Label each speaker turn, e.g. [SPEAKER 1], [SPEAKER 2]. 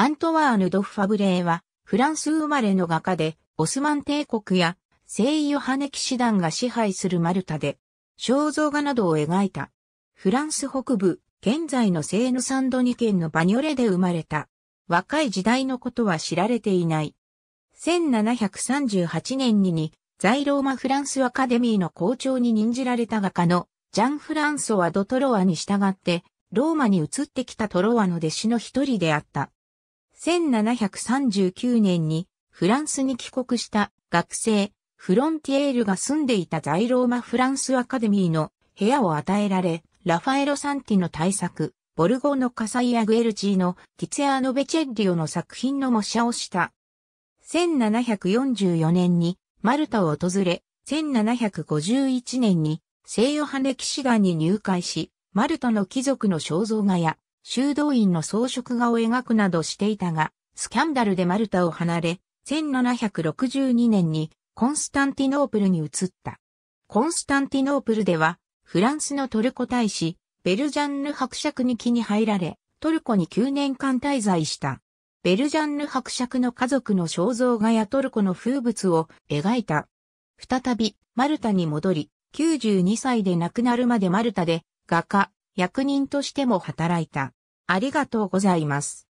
[SPEAKER 1] アントワーヌ・ド・ファブレーは、フランス生まれの画家で、オスマン帝国や、聖ヨハネ騎士団が支配するマルタで、肖像画などを描いた。フランス北部、現在のセーヌサンドニ県のバニョレで生まれた。若い時代のことは知られていない。1738年に、在ローマ・フランスアカデミーの校長に任じられた画家の、ジャン・フランソワ・ド・トロワに従って、ローマに移ってきたトロワの弟子の一人であった。1739年にフランスに帰国した学生、フロンティエールが住んでいた在ローマ・フランスアカデミーの部屋を与えられ、ラファエロ・サンティの大作、ボルゴの火災やグエルチーのティツェアーノ・ベチェッリオの作品の模写をした。1744年にマルタを訪れ、1751年に聖ヨハネ騎士団に入会し、マルタの貴族の肖像画や修道院の装飾画を描くなどしていたが、スキャンダルでマルタを離れ、1762年にコンスタンティノープルに移った。コンスタンティノープルでは、フランスのトルコ大使、ベルジャンヌ伯爵に気に入られ、トルコに9年間滞在した。ベルジャンヌ伯爵の家族の肖像画やトルコの風物を描いた。再び、マルタに戻り、92歳で亡くなるまでマルタで、画家、役人としても働いた。ありがとうございます。